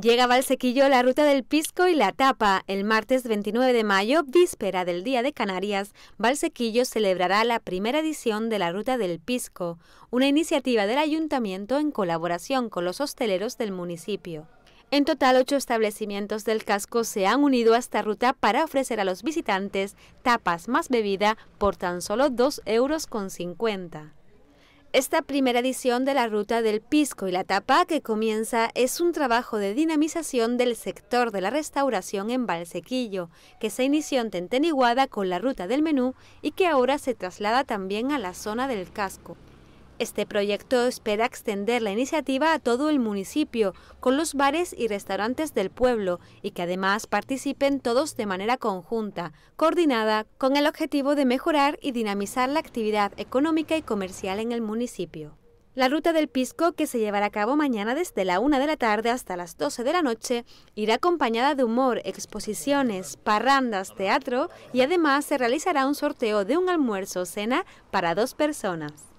Llega a Valsequillo la ruta del Pisco y la Tapa. El martes 29 de mayo, víspera del Día de Canarias, Valsequillo celebrará la primera edición de la ruta del Pisco, una iniciativa del ayuntamiento en colaboración con los hosteleros del municipio. En total, ocho establecimientos del casco se han unido a esta ruta para ofrecer a los visitantes tapas más bebida por tan solo 2,50 euros. Esta primera edición de la ruta del Pisco y la Tapa que comienza es un trabajo de dinamización del sector de la restauración en Valsequillo, que se inició en Tenteniguada con la ruta del menú y que ahora se traslada también a la zona del casco. Este proyecto espera extender la iniciativa a todo el municipio, con los bares y restaurantes del pueblo, y que además participen todos de manera conjunta, coordinada, con el objetivo de mejorar y dinamizar la actividad económica y comercial en el municipio. La ruta del Pisco, que se llevará a cabo mañana desde la 1 de la tarde hasta las 12 de la noche, irá acompañada de humor, exposiciones, parrandas, teatro y además se realizará un sorteo de un almuerzo o cena para dos personas.